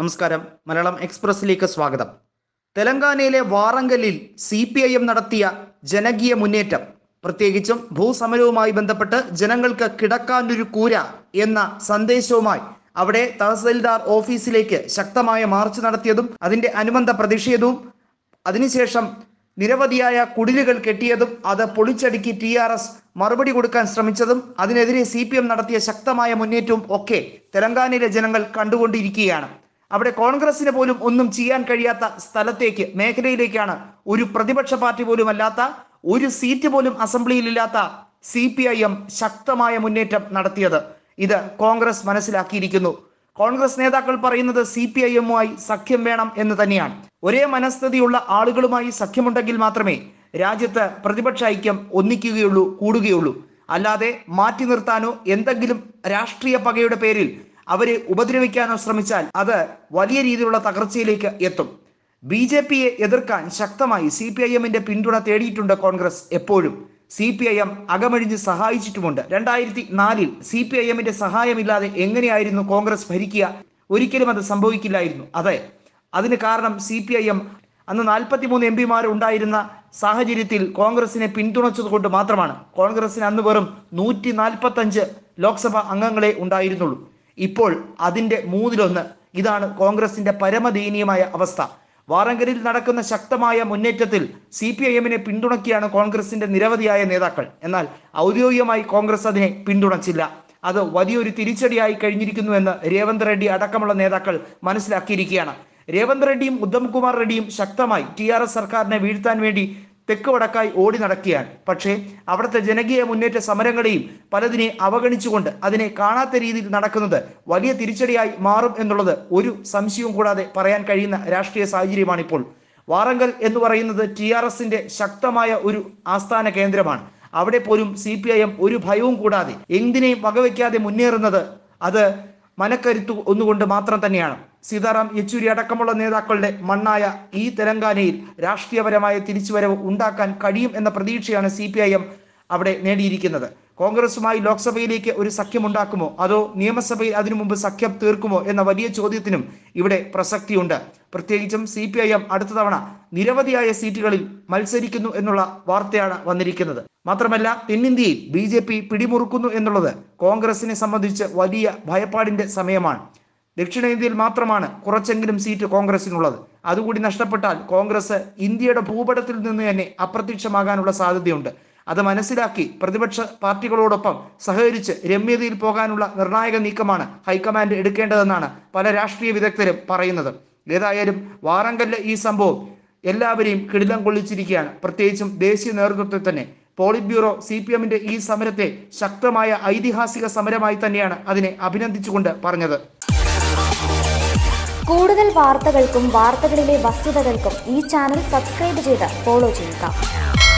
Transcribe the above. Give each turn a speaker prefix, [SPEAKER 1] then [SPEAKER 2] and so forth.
[SPEAKER 1] നമസ്കാരം മലയാളം എക്സ്പ്രസിലേക്ക് സ്വാഗതം തെലങ്കാനയിലെ വാറങ്കലിൽ സി പി ഐ എം നടത്തിയ ജനകീയ മുന്നേറ്റം പ്രത്യേകിച്ചും ഭൂസമരവുമായി ബന്ധപ്പെട്ട് ജനങ്ങൾക്ക് കിടക്കാനൊരു കൂര എന്ന സന്ദേശവുമായി അവിടെ തഹസിൽദാർ ഓഫീസിലേക്ക് ശക്തമായ മാർച്ച് നടത്തിയതും അതിന്റെ അനുബന്ധ പ്രതിഷേധവും അതിനുശേഷം നിരവധിയായ കുടിലുകൾ കെട്ടിയതും അത് പൊളിച്ചടുക്കി ടി ആർ എസ് മറുപടി കൊടുക്കാൻ ശ്രമിച്ചതും അതിനെതിരെ സി പി എം നടത്തിയ ശക്തമായ മുന്നേറ്റവും ഒക്കെ തെലങ്കാനയിലെ ജനങ്ങൾ കണ്ടുകൊണ്ടിരിക്കുകയാണ് അവിടെ കോൺഗ്രസിന് പോലും ഒന്നും ചെയ്യാൻ കഴിയാത്ത സ്ഥലത്തേക്ക് മേഖലയിലേക്കാണ് ഒരു പ്രതിപക്ഷ പാർട്ടി പോലും അല്ലാത്ത ഒരു സീറ്റ് പോലും അസംബ്ലിയിലില്ലാത്ത സി പി ഐ എം ശക്തമായ മുന്നേറ്റം നടത്തിയത് ഇത് കോൺഗ്രസ് മനസ്സിലാക്കിയിരിക്കുന്നു കോൺഗ്രസ് നേതാക്കൾ പറയുന്നത് സി പി ഐ എമ്മുമായി സഖ്യം വേണം എന്ന് തന്നെയാണ് ഒരേ മനസ്ഥിതിയുള്ള ആളുകളുമായി സഖ്യമുണ്ടെങ്കിൽ മാത്രമേ രാജ്യത്ത് പ്രതിപക്ഷ ഐക്യം ഒന്നിക്കുകയുള്ളൂ കൂടുകയുള്ളൂ അല്ലാതെ മാറ്റി നിർത്താനോ എന്തെങ്കിലും രാഷ്ട്രീയ പകയുടെ പേരിൽ അവരെ ഉപദ്രവിക്കാനോ ശ്രമിച്ചാൽ അത് വലിയ രീതിയിലുള്ള തകർച്ചയിലേക്ക് എത്തും ബി ജെ പിയെ എതിർക്കാൻ ശക്തമായി സി പി ഐ എമ്മിന്റെ പിന്തുണ തേടിയിട്ടുണ്ട് കോൺഗ്രസ് എപ്പോഴും സി പി ഐ എം അകമഴിഞ്ഞ് സഹായിച്ചിട്ടുമുണ്ട് രണ്ടായിരത്തി നാലിൽ സി പി ഐ എമ്മിന്റെ സഹായമില്ലാതെ എങ്ങനെയായിരുന്നു കോൺഗ്രസ് ഭരിക്കുക ഒരിക്കലും അത് സംഭവിക്കില്ലായിരുന്നു അതെ അതിന് കാരണം സി പി ഐ എം അന്ന് നാൽപ്പത്തിമൂന്ന് എം പിമാർ ഉണ്ടായിരുന്ന സാഹചര്യത്തിൽ കോൺഗ്രസിനെ പിന്തുണച്ചത് കൊണ്ട് മാത്രമാണ് കോൺഗ്രസിന് അന്ന് വെറും നൂറ്റി നാൽപ്പത്തഞ്ച് ലോക്സഭാ അംഗങ്ങളെ ഉണ്ടായിരുന്നുള്ളൂ ഇപ്പോൾ അതിൻ്റെ മൂന്നിലൊന്ന് ഇതാണ് കോൺഗ്രസിന്റെ പരമദയനീയമായ അവസ്ഥ വാറങ്കലിൽ നടക്കുന്ന ശക്തമായ മുന്നേറ്റത്തിൽ സി പി ഐ എമ്മിനെ പിന്തുണക്കിയാണ് കോൺഗ്രസിന്റെ നിരവധിയായ നേതാക്കൾ എന്നാൽ ഔദ്യോഗികമായി കോൺഗ്രസ് അതിനെ പിന്തുണച്ചില്ല അത് വലിയൊരു തിരിച്ചടിയായി കഴിഞ്ഞിരിക്കുന്നുവെന്ന് രേവന്ത് റെഡ്ഡി അടക്കമുള്ള നേതാക്കൾ മനസ്സിലാക്കിയിരിക്കുകയാണ് രേവന്ത് റെഡ്ഡിയും ഉദ്ധം കുമാർ റെഡ്ഡിയും ശക്തമായി ടി ആർ എസ് സർക്കാരിനെ വീഴ്ത്താൻ വേണ്ടി തെക്ക് വടക്കായി ഓടി നടക്കുകയാണ് പക്ഷേ അവിടുത്തെ ജനകീയ മുന്നേറ്റ സമരങ്ങളെയും പലതിനെ അവഗണിച്ചുകൊണ്ട് അതിനെ കാണാത്ത രീതിയിൽ നടക്കുന്നത് വലിയ തിരിച്ചടിയായി മാറും എന്നുള്ളത് ഒരു സംശയവും കൂടാതെ പറയാൻ കഴിയുന്ന രാഷ്ട്രീയ സാഹചര്യമാണിപ്പോൾ വാറങ്കൽ എന്ന് പറയുന്നത് ടി ആർ എസിന്റെ ശക്തമായ ഒരു ആസ്ഥാന കേന്ദ്രമാണ് അവിടെ പോലും സി പി ഐ എം ഒരു ഭയവും കൂടാതെ എന്തിനേയും വകവയ്ക്കാതെ മുന്നേറുന്നത് അത് മനക്കരുത്ത് ഒന്നുകൊണ്ട് മാത്രം തന്നെയാണ് സീതാറാം യെച്ചൂരി അടക്കമുള്ള നേതാക്കളുടെ മണ്ണായ ഈ തെലങ്കാനയിൽ രാഷ്ട്രീയപരമായ തിരിച്ചുവരവ് ഉണ്ടാക്കാൻ കഴിയും എന്ന പ്രതീക്ഷയാണ് സി അവിടെ നേടിയിരിക്കുന്നത് കോൺഗ്രസുമായി ലോക്സഭയിലേക്ക് ഒരു സഖ്യമുണ്ടാക്കുമോ അതോ നിയമസഭയിൽ അതിനു മുമ്പ് സഖ്യം തീർക്കുമോ എന്ന വലിയ ചോദ്യത്തിനും ഇവിടെ പ്രസക്തിയുണ്ട് പ്രത്യേകിച്ചും സി പി ഐ എം അടുത്ത തവണ നിരവധിയായ സീറ്റുകളിൽ മത്സരിക്കുന്നു എന്നുള്ള വാർത്തയാണ് വന്നിരിക്കുന്നത് മാത്രമല്ല തെന്നിന്ത്യയിൽ ബി ജെ പി പിടിമുറുക്കുന്നു എന്നുള്ളത് കോൺഗ്രസിനെ സംബന്ധിച്ച് വലിയ ഭയപ്പാടിന്റെ സമയമാണ് ദക്ഷിണേന്ത്യയിൽ മാത്രമാണ് കുറച്ചെങ്കിലും സീറ്റ് കോൺഗ്രസിനുള്ളത് അതുകൂടി നഷ്ടപ്പെട്ടാൽ കോൺഗ്രസ് ഇന്ത്യയുടെ ഭൂപടത്തിൽ നിന്ന് തന്നെ അപ്രത്യക്ഷമാകാനുള്ള സാധ്യതയുണ്ട് അത് മനസ്സിലാക്കി പ്രതിപക്ഷ പാർട്ടികളോടൊപ്പം സഹകരിച്ച് രമ്യതയിൽ പോകാനുള്ള നിർണായക നീക്കമാണ് ഹൈക്കമാൻഡ് എടുക്കേണ്ടതെന്നാണ് പല രാഷ്ട്രീയ വിദഗ്ധരും പറയുന്നത് ഏതായാലും വാറങ്കല്ല് ഈ സംഭവം എല്ലാവരെയും കിടിലം കൊള്ളിച്ചിരിക്കുകയാണ് പ്രത്യേകിച്ചും ദേശീയ നേതൃത്വത്തെ തന്നെ പോളിറ്റ് ബ്യൂറോ സി പി എമ്മിന്റെ ഈ സമരത്തെ ശക്തമായ ഐതിഹാസിക സമരമായി തന്നെയാണ് അതിനെ അഭിനന്ദിച്ചുകൊണ്ട് പറഞ്ഞത് കൂടുതൽ വാർത്തകൾക്കും വാർത്തകളിലെ വസ്തുതകൾക്കും ഈ ചാനൽ സബ്സ്ക്രൈബ് ചെയ്ത് ഫോളോ ചെയ്യുക